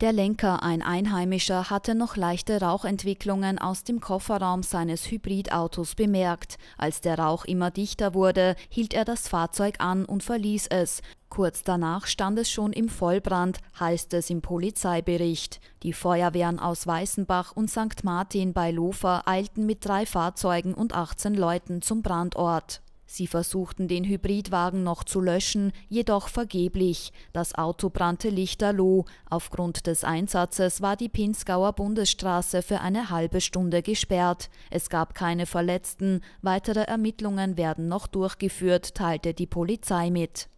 Der Lenker, ein Einheimischer, hatte noch leichte Rauchentwicklungen aus dem Kofferraum seines Hybridautos bemerkt. Als der Rauch immer dichter wurde, hielt er das Fahrzeug an und verließ es. Kurz danach stand es schon im Vollbrand, heißt es im Polizeibericht. Die Feuerwehren aus Weißenbach und St. Martin bei Lofer eilten mit drei Fahrzeugen und 18 Leuten zum Brandort. Sie versuchten den Hybridwagen noch zu löschen, jedoch vergeblich. Das Auto brannte lichterloh. Aufgrund des Einsatzes war die Pinzgauer Bundesstraße für eine halbe Stunde gesperrt. Es gab keine Verletzten. Weitere Ermittlungen werden noch durchgeführt, teilte die Polizei mit.